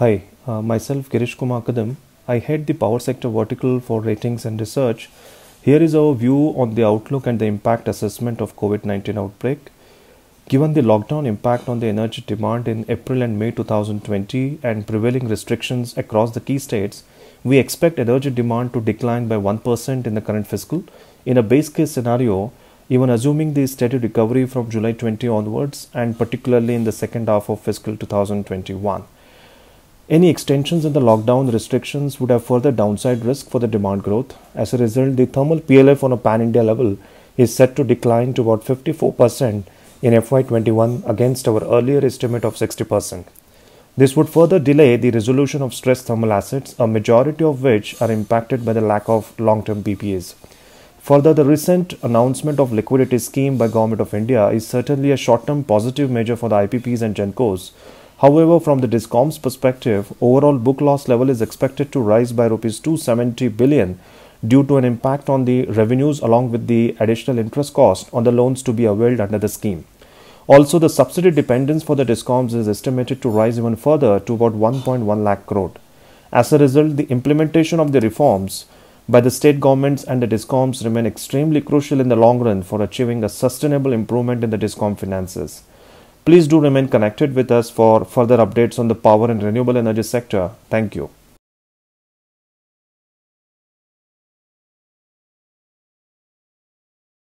Hi, uh, myself Girish Kumar Kadam. I head the power sector vertical for ratings and research. Here is our view on the outlook and the impact assessment of COVID-19 outbreak. Given the lockdown impact on the energy demand in April and May 2020 and prevailing restrictions across the key states, we expect energy demand to decline by 1% in the current fiscal. In a base case scenario, even assuming the steady recovery from July 20 onwards and particularly in the second half of fiscal 2021. Any extensions in the lockdown restrictions would have further downside risk for the demand growth. As a result, the thermal PLF on a pan India level is set to decline to about 54% in FY21 against our earlier estimate of 60%. This would further delay the resolution of stressed thermal assets, a majority of which are impacted by the lack of long term PPAs. Further, the recent announcement of liquidity scheme by Government of India is certainly a short-term positive measure for the IPPs and GenCos However, from the DISCOM's perspective, overall book loss level is expected to rise by rupees 270 billion due to an impact on the revenues along with the additional interest cost on the loans to be availed under the scheme. Also, the subsidy dependence for the DISCOMs is estimated to rise even further to about 1.1 lakh crore. As a result, the implementation of the reforms by the state governments and the DISCOMs remain extremely crucial in the long run for achieving a sustainable improvement in the DISCOM finances. Please do remain connected with us for further updates on the power and renewable energy sector. Thank you.